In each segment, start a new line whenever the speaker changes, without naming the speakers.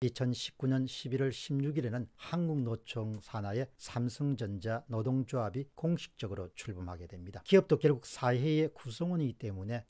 2019년 11월 16일에는 한국노총 산하의 삼성전자 노동조합이 공식적으로 출범하게 됩니다. 기업도 결국 사회의 구성원이기 때문에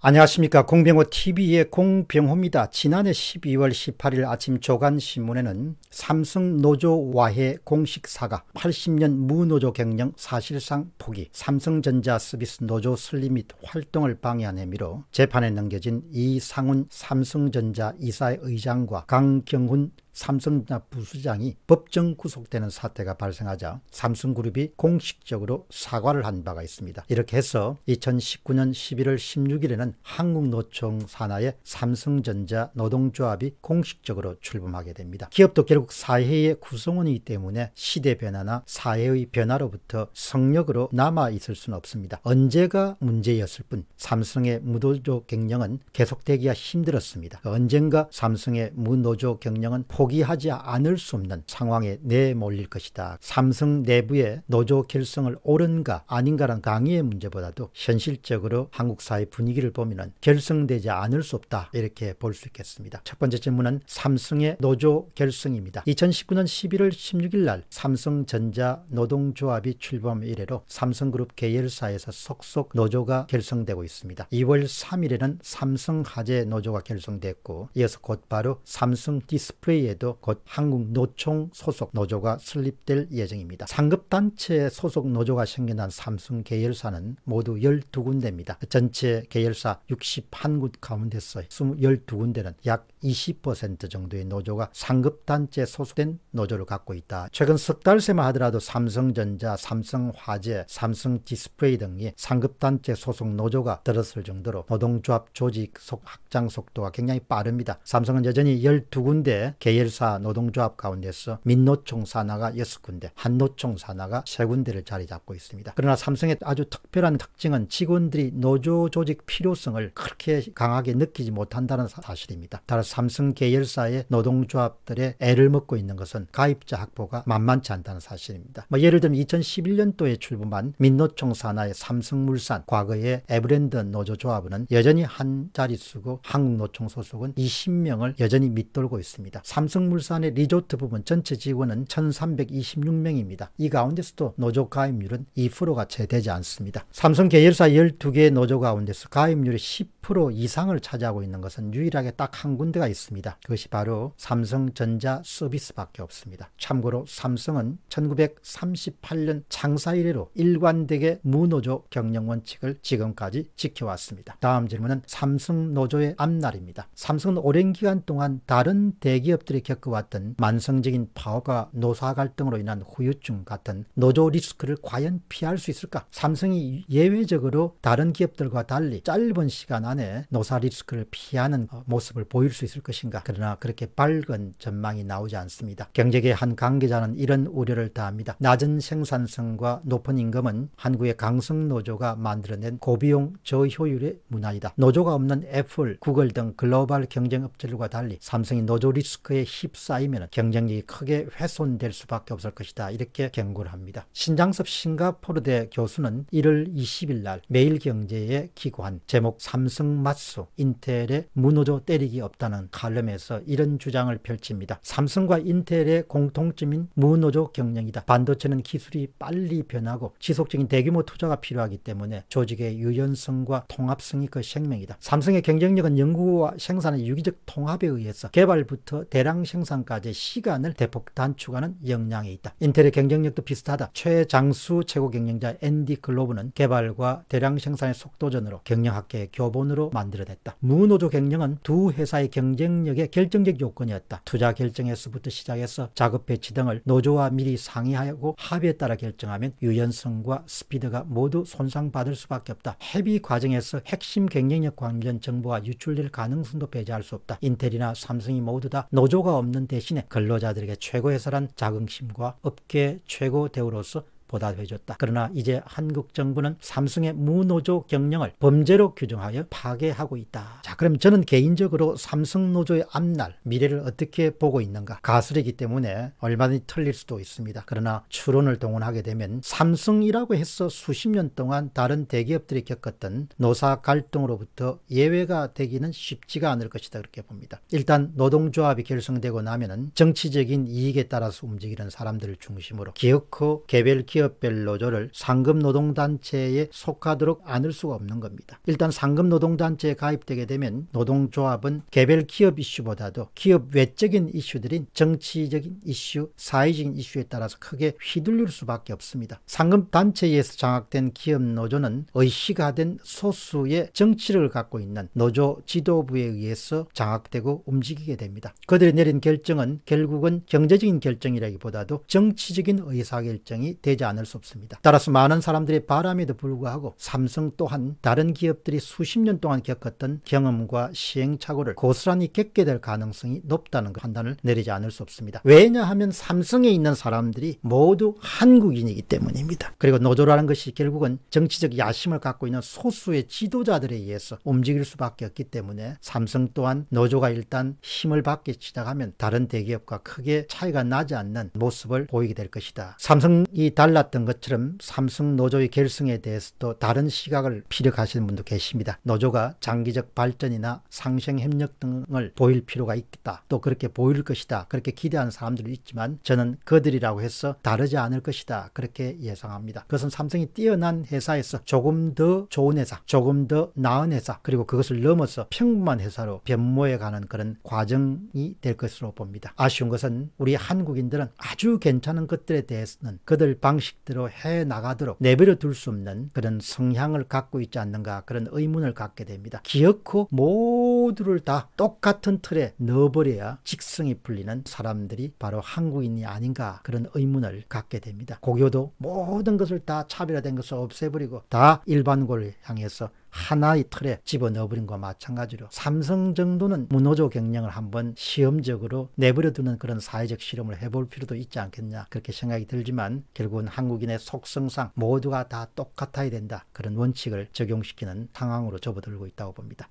안녕하십니까 공병호TV의 공병호입니다. 지난해 12월 18일 아침 조간신문에는 삼성 노조 와해 공식사가 80년 무노조 경영 사실상 포기 삼성전자 서비스 노조 설립 및 활동을 방해한 혐의로 재판에 넘겨진 이상훈 삼성전자 이사의 의장과 강경훈 삼성전자 부수장이 법정 구속되는 사태가 발생하자 삼성그룹이 공식적으로 사과를 한 바가 있습니다. 이렇게 해서 2019년 11월 16일에는 한국노총 산하의 삼성전자 노동조합이 공식적으로 출범하게 됩니다. 기업도 결국 사회의 구성원이기 때문에 시대 변화나 사회의 변화로부터 성역으로 남아 있을 수는 없습니다. 언제가 문제였을 뿐 삼성의 무도조 경영은 계속되기가 힘들었습니다. 언젠가 삼성의 무노조 경영은 포기 포기하지 않을 수 없는 상황에 내몰릴 것이다. 삼성 내부의 노조 결성을 옳은가 아닌가란 강의의 문제보다도 현실적으로 한국 사회 분위기를 보면 결성되지 않을 수 없다 이렇게 볼 수 있겠습니다. 첫 번째 질문은 삼성의 노조 결성입니다. 2019년 11월 16일 날 삼성전자 노동조합이 출범 이래로 삼성그룹 계열사에서 속속 노조가 결성되고 있습니다. 2월 3일에는 삼성화재 노조가 결성됐고 이어서 곧바로 삼성 디스플레이에 경에도곧 한국 노총 소속 노조가 설립될 예정입니다. 상급단체 소속 노조가 생겨난 삼성 계열사는 모두 12군데입니다. 전체 계열사 61곳 가운데서 12군데는 약 20% 정도의 노조가 상급단체 소속된 노조를 갖고 있다. 최근 석달 새만 하더라도 삼성전자, 삼성화재, 삼성디스플레이 등이 상급단체 소속 노조가 들었을 정도로 노동조합 조직 속 확장 속도가 굉장히 빠릅니다. 삼성은 여전히 12군데 계열 계열사 노동조합 가운데서 민노총 산하가 6군데, 한노총 산하가 3군데를 자리 잡고 있습니다. 그러나 삼성의 아주 특별한 특징은 직원들이 노조 조직 필요성을 그렇게 강하게 느끼지 못한다는 사실입니다. 따라서 삼성 계열사의 노동조합들의 애를 먹고 있는 것은 가입자 확보가 만만치 않다는 사실입니다. 뭐 예를 들면 2011년도에 출범한 민노총 산하의 삼성물산, 과거의 에브랜드 노조조합은 여전히 한자리수고 한국노총 소속은 20명을 여전히 밑돌고 있습니다. 삼 삼성물산의 리조트 부분 전체 직원은 1326명입니다. 이 가운데서도 노조 가입률은 2%가 채 되지 않습니다. 삼성 계열사 12개의 노조 가운데서 가입률이 10% 이상을 차지하고 있는 것은 유일하게 딱 한 군데가 있습니다. 그것이 바로 삼성전자 서비스밖에 없습니다. 참고로 삼성은 1938년 창사 이래로 일관되게 무노조 경영 원칙을 지금까지 지켜왔습니다. 다음 질문은 삼성 노조의 앞날입니다. 삼성은 오랜 기간 동안 다른 대기업들의 노동들이 겪어왔던 만성적인 파업과 노사 갈등으로 인한 후유증 같은 노조 리스크를 과연 피할 수 있을까? 삼성이 예외적으로 다른 기업들과 달리 짧은 시간 안에 노사 리스크를 피하는 어, 모습을 보일 수 있을 것인가? 그러나 그렇게 밝은 전망이 나오지 않습니다. 경제계 한 관계자는 이런 우려를 다합니다. 낮은 생산성과 높은 임금은 한국의 강성 노조가 만들어낸 고비용 저효율의 문화이다. 노조가 없는 애플, 구글 등 글로벌 경쟁업체들과 달리 삼성이 노조 리스크에 휩싸이면 경쟁력이 크게 훼손될 수밖에 없을 것이다. 이렇게 경고를 합니다. 신장섭 싱가포르대 교수는 1월 20일 날 매일경제에 기고한 제목 삼성 맞수 인텔의 무노조 때리기 없다는 칼럼에서 이런 주장을 펼칩니다. 삼성과 인텔의 공통점인 무노조경쟁이다 반도체는 기술이 빨리 변하고 지속적인 대규모 투자가 필요하기 때문에 조직의 유연성과 통합성이 그 생명이다. 삼성의 경쟁력은 연구와 생산의 유기적 통합에 의해서 개발부터 대량 시장 생산까지 시간을 대폭 단축하는 역량이 있다. 인텔의 경쟁력도 비슷하다. 최장수 최고 경영자 앤디 글로브는 개발과 대량 생산의 속도전으로 경영학계의 교본으로 만들어냈다. 무노조 경영은 두 회사의 경쟁력의 결정적 요건이었다. 투자 결정에서부터 시작해서 작업 배치 등을 노조와 미리 상의하고 합의에 따라 결정하면 유연성과 스피드가 모두 손상받을 수밖에 없다. 협의 과정에서 핵심 경쟁력 관련 정보가 유출될 가능성도 배제할 수 없다. 인텔이나 삼성이 모두 다 노조가 없는 대신에 근로자들에게 최고 의설한 자긍심과 업계 최고 대우로서 보답해줬다. 그러나 이제 한국 정부는 삼성의 무노조 경영을 범죄로 규정하여 파괴하고 있다. 자 그럼 저는 개인적으로 삼성 노조의 앞날 미래를 어떻게 보고 있는가 가설이기 때문에 얼마든지 틀릴 수도 있습니다. 그러나 추론을 동원하게 되면 삼성이라고 해서 수십 년 동안 다른 대기업들이 겪었던 노사 갈등으로부터 예외가 되기는 쉽지가 않을 것이다 그렇게 봅니다. 일단 노동조합이 결성되고 나면은 정치적인 이익에 따라서 움직이는 사람들을 중심으로 기업코 개별 기업 기업별 노조를 상급노동단체에 속하도록 안을 수가 없는 겁니다. 일단 상급노동단체에 가입되게 되면 노동조합은 개별 기업 이슈보다도 기업 외적인 이슈들인 정치적인 이슈, 사회적인 이슈에 따라서 크게 휘둘릴 수밖에 없습니다. 상급단체에서 장악된 기업 노조는 의식화된 소수의 정치를 갖고 있는 노조 지도부에 의해서 장악되고 움직이게 됩니다. 그들이 내린 결정은 결국은 경제적인 결정이라기보다도 정치적인 의사결정이 되지 않을 수 없습니다. 따라서 많은 사람들이 바람에도 불구하고 삼성 또한 다른 기업들이 수십 년 동안 겪었던 경험과 시행착오를 고스란히 겪게 될 가능성이 높다는 판단을 내리지 않을 수 없습니다. 왜냐하면 삼성에 있는 사람들이 모두 한국인이기 때문입니다. 그리고 노조라는 것이 결국은 정치적 야심을 갖고 있는 소수의 지도자들에 의해서 움직일 수밖에 없기 때문에 삼성 또한 노조가 일단 힘을 받기 시작하면 다른 대기업과 크게 차이가 나지 않는 모습을 보이게 될 것이다. 삼성이 달라 몰랐던 것처럼 삼성 노조의 결성에 대해서도 다른 시각을 피력하시는 분도 계십니다. 노조가 장기적 발전이나 상생 협력 등을 보일 필요가 있다. 또 그렇게 보일 것이다. 그렇게 기대하는 사람들도 있지만 저는 그들이라고 해서 다르지 않을 것이다. 그렇게 예상합니다. 그것은 삼성이 뛰어난 회사에서 조금 더 좋은 회사, 조금 더 나은 회사, 그리고 그것을 넘어서 평범한 회사로 변모해 가는 그런 과정이 될 것으로 봅니다. 아쉬운 것은 우리 한국인들은 아주 괜찮은 것들에 대해서는 그들 방식 방식대로 해 나가도록 내버려 둘 수 없는 그런 성향을 갖고 있지 않는가 그런 의문을 갖게 됩니다. 기어코 모 모두를 다 똑같은 틀에 넣어버려야 직성이 풀리는 사람들이 바로 한국인이 아닌가 그런 의문을 갖게 됩니다. 고교도 모든 것을 다 차별화된 것을 없애버리고 다 일반고를 향해서 하나의 틀에 집어넣어버린 것과 마찬가지로 삼성 정도는 문호조 경영을 한번 시험적으로 내버려두는 그런 사회적 실험을 해볼 필요도 있지 않겠냐 그렇게 생각이 들지만 결국은 한국인의 속성상 모두가 다 똑같아야 된다 그런 원칙을 적용시키는 상황으로 접어들고 있다고 봅니다.